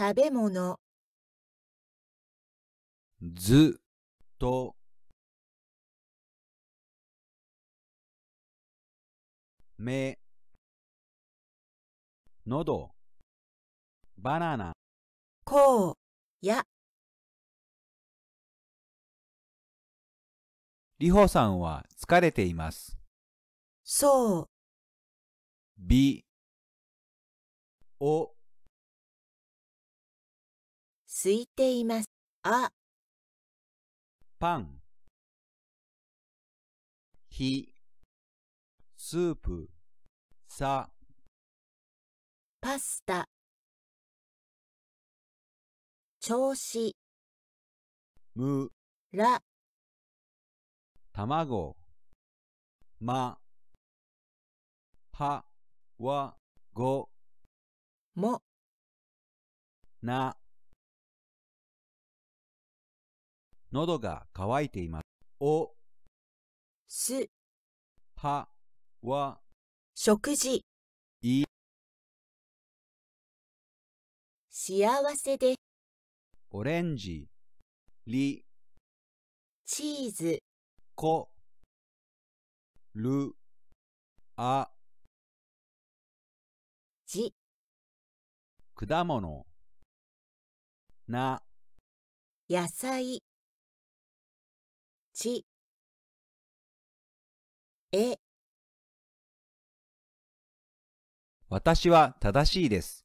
食べ物ずっと目喉バナナこうやりほさんは疲れていますそうびお空いています。あ、パン、ひ、スープ、さ、パスタ、調子、む、ら、卵、ま、は、は。ご、も、な、喉が渇いています。お、す、は、は、食事、い、幸せで、オレンジ、り、チーズ、こ、る、あ、じ、果物、な、野菜、ちえ私は正しいです。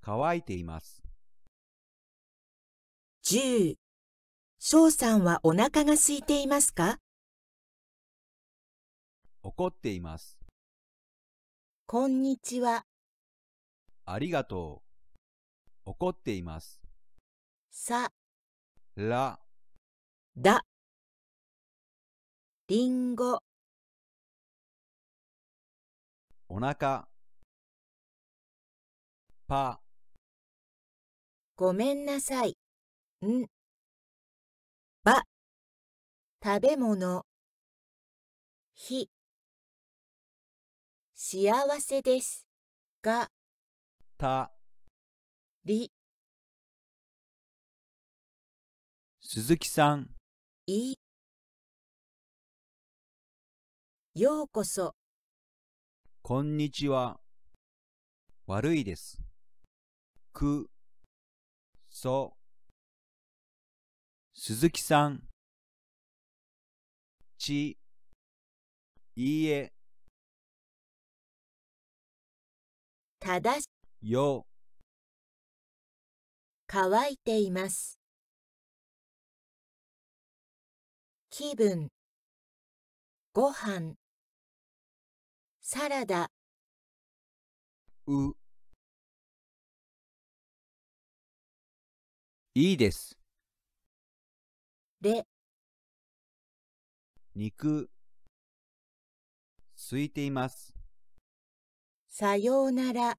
乾いています。10翔さんはお腹が空いていますか怒っています。こんにちは。ありがとう。怒っています。さ、ら、だりんごおなか、パごめんなさいんば食べ物ひ幸せですがたり鈴木さんいようこそこんにちは悪いですくそ鈴木さんちいいえただしよ乾いています気分ご飯サラダういいですで肉空いていますさようなら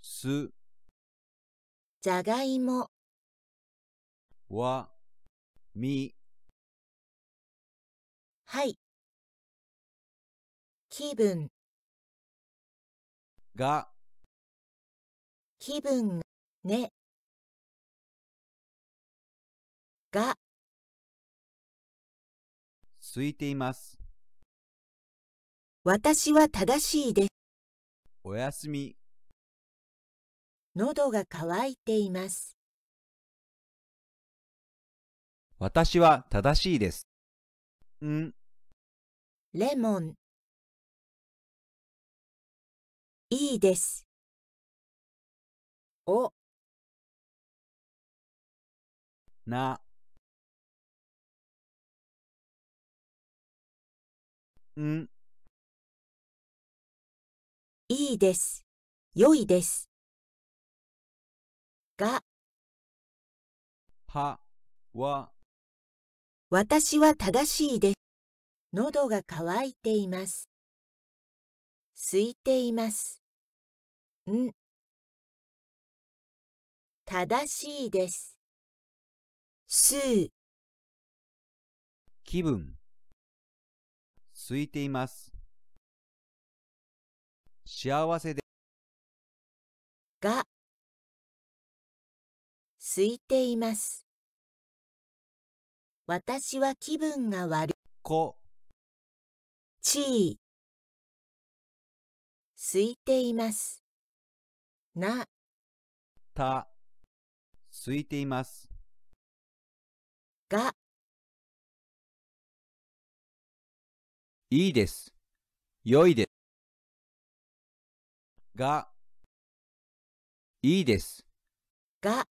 すじゃがいもわみはい。気分が気分ねが空いています。私は正しいです。おやすみ。喉が渇いています。私は正しいです。んレモンいいですおなうんいいです良いですがはは私は正しいです喉が渇いています。空いています。ん。正しいです。す気分。空いています。幸せで。が。空いています。私は気分が悪い。こ。空いています。な、た、空いています。が、いいです。良いです。が、いいです。が、